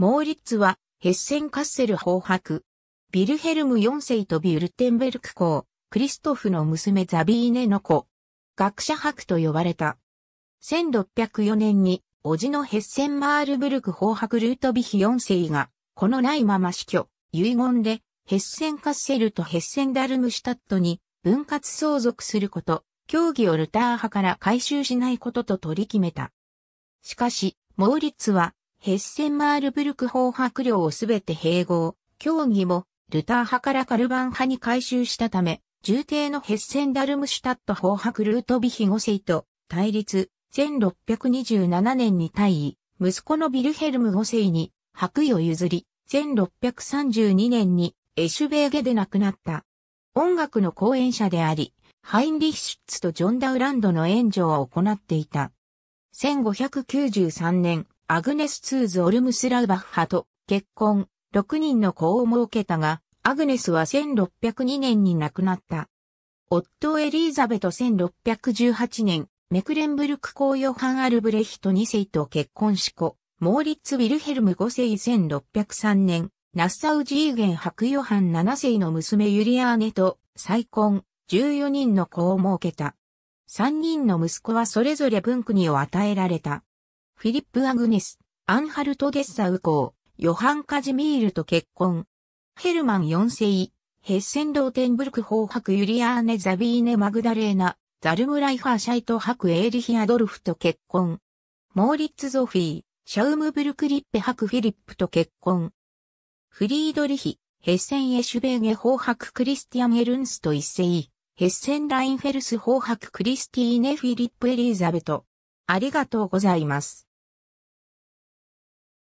モーリッツは、ヘッセンカッセル法伯。ビルヘルム4世とビュルテンベルク公、クリストフの娘ザビーネの子。学者伯と呼ばれた。1604年に、叔父のヘッセンマールブルク法伯ルートビヒ4世が、このないまま死去、遺言で、ヘッセンカッセルとヘッセンダルムシュタットに分割相続すること、協議をルター派から回収しないことと取り決めた。しかし、モーリッツはヘッセンマールブルク法白領をすべて併合、競技もルター派からカルバン派に改修したため、重帝のヘッセンダルムシュタット法白ルートビヒ5世と対立、1627年に退位、息子のビルヘルム5世に白衣を譲り、1632年にエシュベーゲで亡くなった。音楽の講演者であり、ハインリヒシュッツとジョン・ダウランドの援助を行っていた。1593年、アグネス・ツーズ・オルムスラウバッハと結婚、6人の子を設けたが、アグネスは1602年に亡くなった。夫エリーザベト1618年、メクレンブルク公ヨハン・アルブレヒト2世と結婚し子、モーリッツ・ウィルヘルム5世1603年、ナッサウジーゲン・ハクヨハン7世の娘ユリアーネと再婚、14人の子を設けた。3人の息子はそれぞれ文にを与えられた。フィリップ・アグネス、アンハルト・ゲッサウ公、ヨハン・カジミールと結婚。ヘルマン4世、ヘッセン・ローテンブルク法博ユリアーネ・ザビーネ・マグダレーナ、ザルムライファーシャイト博エーリヒ・アドルフと結婚。モーリッツ・ゾフィー、シャウムブルクリッペ博フィリップと結婚。フリードリヒ、ヘッセン・エシュベーゲ法博クリスティアン・エルンスト一世、ヘッセン・ラインフェルス法博クリスティーネ・フィリップ・エリーザベト。ありがとうございます。